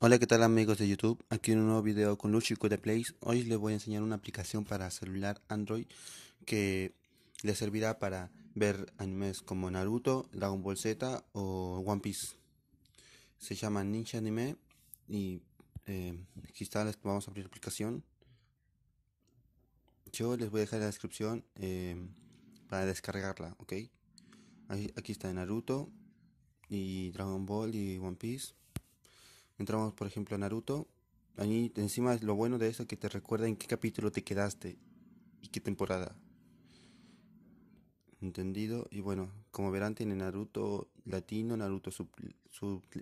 Hola, ¿qué tal amigos de YouTube? Aquí en un nuevo video con Luchico de Place. Hoy les voy a enseñar una aplicación para celular Android que les servirá para ver animes como Naruto, Dragon Ball Z o One Piece. Se llama Ninja Anime y eh, aquí está, les vamos a abrir la aplicación. Yo les voy a dejar la descripción em, para descargarla, ¿ok? aquí está Naruto y Dragon Ball y One Piece entramos por ejemplo a Naruto, ahí encima es lo bueno de eso que te recuerda en qué capítulo te quedaste y qué temporada. Entendido, y bueno, como verán tiene Naruto latino, Naruto sub,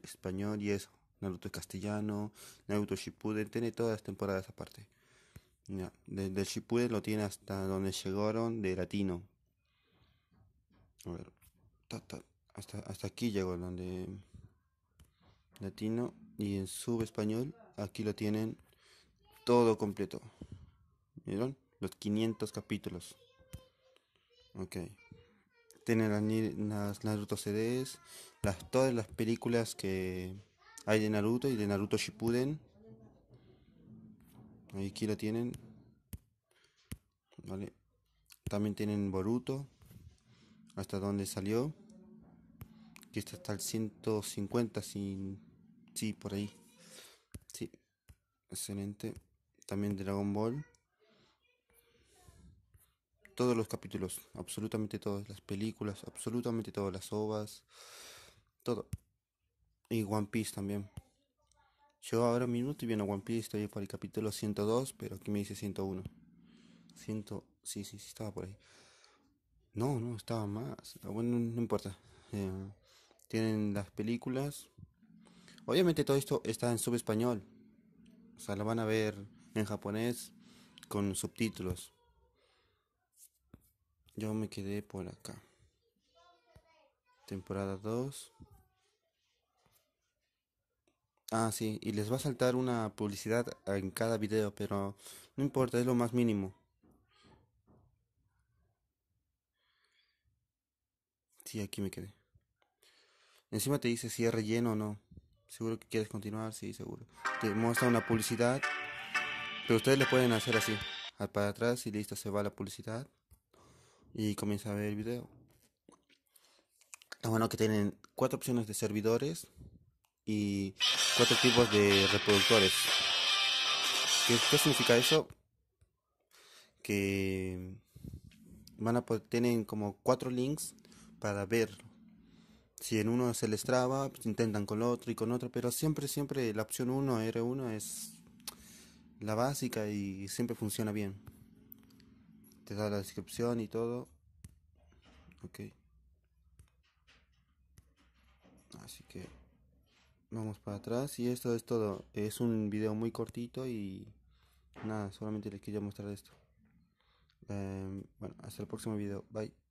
español y eso, Naruto castellano, Naruto Shippuden, tiene todas las temporadas aparte. Ya, desde Shippuden lo tiene hasta donde llegaron de latino. A ver, hasta, hasta aquí llegó donde latino y en español aquí lo tienen todo completo. ¿Vieron? Los 500 capítulos. Ok. Tienen las, Naruto CDs, las, todas las películas que hay de Naruto y de Naruto Shippuden. Aquí lo tienen. Vale. También tienen Boruto. Hasta donde salió. Aquí está hasta el 150 sin Sí, por ahí. Sí. Excelente. También Dragon Ball. Todos los capítulos, absolutamente todos las películas, absolutamente todas las ovas, todo. Y One Piece también. Yo ahora mismo estoy viendo One Piece, estoy por el capítulo 102, pero aquí me dice 101. 100, sí, sí, sí, estaba por ahí. No, no, estaba más. Ah, bueno, no importa. Eh, tienen las películas, Obviamente todo esto está en subespañol. O sea, lo van a ver en japonés con subtítulos. Yo me quedé por acá. Temporada 2. Ah, sí, y les va a saltar una publicidad en cada video, pero no importa, es lo más mínimo. Sí, aquí me quedé. Encima te dice si es relleno o no. Seguro que quieres continuar, sí, seguro. Te muestra una publicidad, pero ustedes le pueden hacer así, para atrás y listo, se va la publicidad y comienza a ver el video. Es bueno que tienen cuatro opciones de servidores y cuatro tipos de reproductores. ¿Qué, significa eso? Que van a tienen como cuatro links para ver si en uno se les traba, pues, intentan con otro y con otro, pero siempre, siempre la opción 1, R1 es la básica y siempre funciona bien. Te da la descripción y todo. Ok. Así que vamos para atrás y esto es todo. Es un video muy cortito y nada, solamente les quería mostrar esto. Em, bueno, hasta el próximo video. Bye.